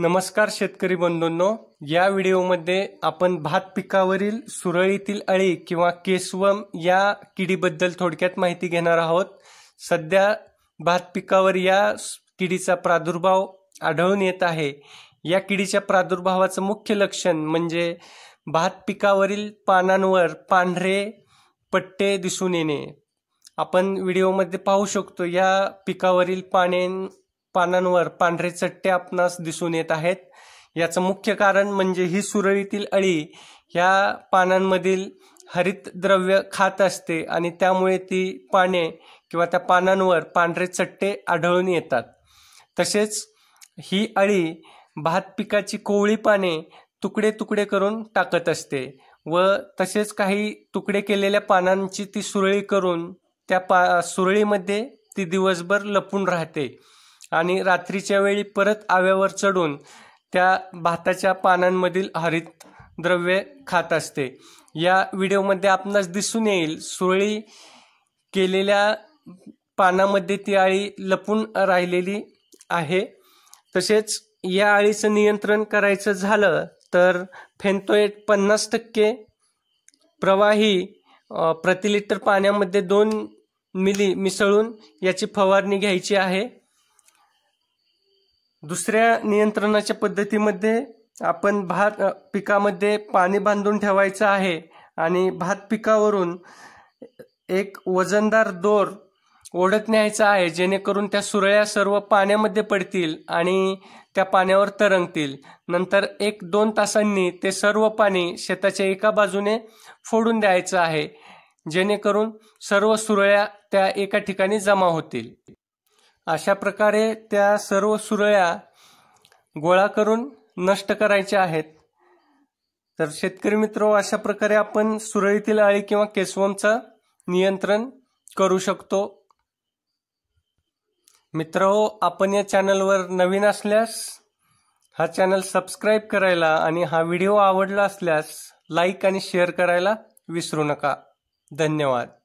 नमस्कार शेतकरी बंधूंनो या व्हिडिओमध्ये आपण भात पिकावरील सुरळीतील अळी किंवा केसवम या किडीबद्दल थोडक्यात माहिती घेणार आहोत सध्या भात पिकावर या किडीचा प्रादुर्भाव आढळून येत आहे या किडीच्या प्रादुर्भावाचं मुख्य लक्षण म्हणजे भात पिकावरील पानांवर पांढरे पट्टे दिसून येणे आपण व्हिडिओमध्ये पाहू शकतो या पिकावरील पाने पानांवर पांढरे चट्टे आपणास दिसून येत आहेत याचं मुख्य कारण म्हणजे ही सुरळीतील अळी ह्या पानांमधील हरित द्रव्य खात असते आणि त्यामुळे ती पाने किंवा त्या पानांवर पांढरे चट्टे आढळून येतात तसेच ही अळी भात पिकाची कोवळी पाने तुकडे तुकडे करून टाकत असते व तसेच काही तुकडे केलेल्या पानांची ती सुरळी करून त्या पा सुरळीमध्ये ती दिवसभर लपून राहते आणि रात्रीच्या वेळी परत आव्यावर चढून त्या भाताच्या पानांमधील हरित द्रव्य खात असते या व्हिडिओमध्ये आपणास दिसून येईल सुरळी केलेल्या पानामध्ये ती आळी लपून राहिलेली आहे तसेच या आळीचं नियंत्रण करायचं झालं तर फेंतोएट पन्नास टक्के प्रवाही प्रतिलिटर पाण्यामध्ये दोन मिली मिसळून याची फवारणी घ्यायची आहे दुसऱ्या नियंत्रणाच्या पद्धतीमध्ये आपण भात पिकामध्ये पाणी बांधून ठेवायचं आहे आणि भात पिकावरून एक वजनदार दोर ओढत न्यायचा आहे जेणेकरून त्या सुरळ्या सर्व पाण्यामध्ये पडतील आणि त्या पाण्यावर तरंगतील नंतर एक दोन तासांनी ते सर्व पाणी शेताच्या एका बाजूने फोडून द्यायचं आहे जेणेकरून सर्व सुरळ्या त्या एका ठिकाणी जमा होतील अशा प्रकारे त्या सर्व सुरळ्या गोळा करून नष्ट करायच्या आहेत तर शेतकरी मित्र अशा प्रकारे आपण सुरळीतील अळी किंवा केसवमचं नियंत्रण करू शकतो मित्र आपण या चॅनलवर नवीन असल्यास हा चॅनल सबस्क्राईब करायला आणि हा व्हिडिओ आवडला असल्यास लाईक आणि शेअर करायला विसरू नका धन्यवाद